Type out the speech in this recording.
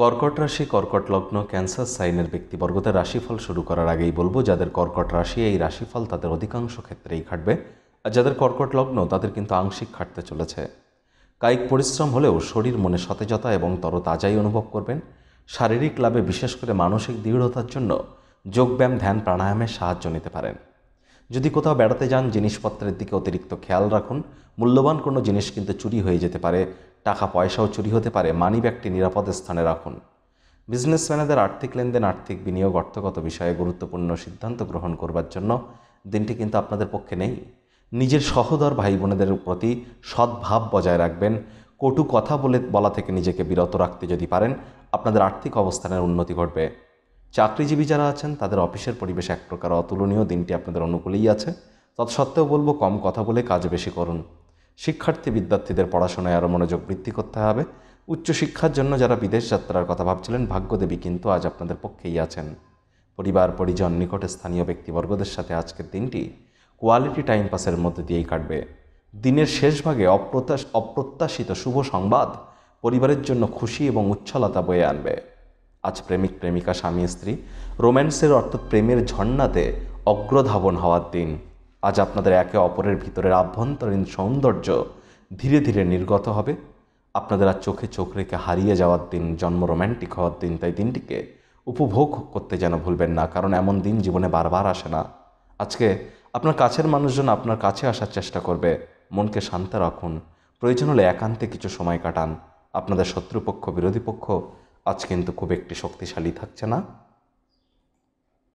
কর্কট রাশি কর্কট লগ্ন ক্যান্সার সাইনের ব্যক্তিবর্গদের রাশিফল শুরু করার আগেই বলবো যাদের কর্কট রাশি এই রাশিফল তাদের অধিকাংশ ক্ষেত্রেই খাটবে আর যাদের কর্কট লগ্ন তাদের কিন্তু আংশিক খাটতে চলেছে কায়িক পরিশ্রম হলেও শরীর মনে সতেজতা এবং তরতাজাই অনুভব করবেন শারীরিক লাভে বিশেষ করে মানসিক দৃঢ়তার জন্য যোগব্যায়াম ধ্যান প্রাণায়ামের সাহায্য নিতে পারেন যদি কোথাও বেড়াতে যান জিনিসপত্রের দিকে অতিরিক্ত খেয়াল রাখুন মূল্যবান কোনো জিনিস কিন্তু চুরি হয়ে যেতে পারে টাকা পয়সাও চুরি হতে পারে মানি ব্যাগটি নিরাপদ স্থানে রাখুন বিজনেসম্যানেদের আর্থিক লেনদেন আর্থিক বিনিয়োগ অর্থগত বিষয়ে গুরুত্বপূর্ণ সিদ্ধান্ত গ্রহণ করবার জন্য দিনটি কিন্তু আপনাদের পক্ষে নেই নিজের সহোদর ভাই বোনেদের প্রতি সদ্ভাব বজায় রাখবেন কটু কথা বলে বলা থেকে নিজেকে বিরত রাখতে যদি পারেন আপনাদের আর্থিক অবস্থানের উন্নতি ঘটবে চাকরিজীবী যারা আছেন তাদের অফিসের পরিবেশ এক প্রকার অতুলনীয় দিনটি আপনাদের অনুকূলেই আছে তৎসত্ত্বেও বলবো কম কথা বলে কাজ বেশি করুন শিক্ষার্থী বিদ্যার্থীদের পড়াশোনায় আরও মনোযোগ বৃদ্ধি করতে হবে উচ্চশিক্ষার জন্য যারা বিদেশ যাত্রার কথা ভাবছিলেন ভাগ্যদেবী কিন্তু আজ আপনাদের পক্ষেই আছেন পরিবার পরিজন নিকট স্থানীয় ব্যক্তিবর্গদের সাথে আজকের দিনটি কোয়ালিটি টাইম পাসের মধ্যে দিয়েই কাটবে দিনের শেষ ভাগে অপ্রত্যাশিত শুভ সংবাদ পরিবারের জন্য খুশি এবং উচ্ছলতা বয়ে আনবে আজ প্রেমিক প্রেমিকা স্বামী স্ত্রী রোম্যান্সের অর্থাৎ প্রেমের ঝর্ণাতে অগ্রধাবন হওয়ার দিন আজ আপনাদের একে অপরের ভিতরের আভ্যন্তরীণ সৌন্দর্য ধীরে ধীরে নির্গত হবে আপনাদের আর চোখে চোখ রেখে হারিয়ে যাওয়ার দিন জন্ম রোম্যান্টিক হওয়ার দিন তাই দিনটিকে উপভোগ করতে যেন ভুলবেন না কারণ এমন দিন জীবনে বারবার আসে না আজকে আপনার কাছের মানুষজন আপনার কাছে আসার চেষ্টা করবে মনকে শান্ত রাখুন প্রয়োজন হলে একান্তে কিছু সময় কাটান আপনাদের শত্রুপক্ষ বিরোধী পক্ষ আজ কিন্তু খুব একটি শক্তিশালী থাকছে না